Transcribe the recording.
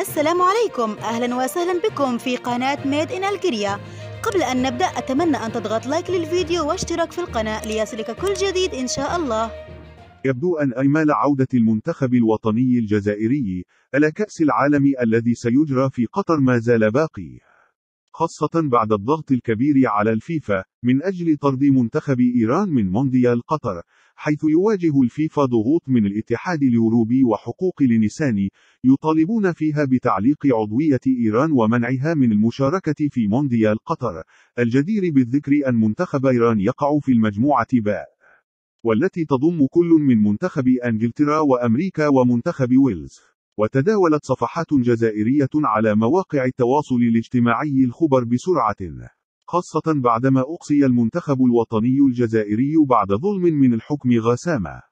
السلام عليكم أهلا وسهلا بكم في قناة ميد إن ألجيريا قبل أن نبدأ أتمنى أن تضغط لايك للفيديو واشتراك في القناة ليصلك كل جديد إن شاء الله يبدو أن أيمال عودة المنتخب الوطني الجزائري إلى كأس العالم الذي سيجرى في قطر ما زال باقي خاصة بعد الضغط الكبير على الفيفا من أجل طرد منتخب إيران من مونديال قطر، حيث يواجه الفيفا ضغوط من الاتحاد الأوروبي وحقوق لنسان يطالبون فيها بتعليق عضوية إيران ومنعها من المشاركة في مونديال قطر. الجدير بالذكر أن منتخب إيران يقع في المجموعة باء. والتي تضم كل من منتخب أنجلترا وأمريكا ومنتخب ويلز. وتداولت صفحات جزائرية على مواقع التواصل الاجتماعي الخبر بسرعة خاصة بعدما أقصي المنتخب الوطني الجزائري بعد ظلم من الحكم غسامة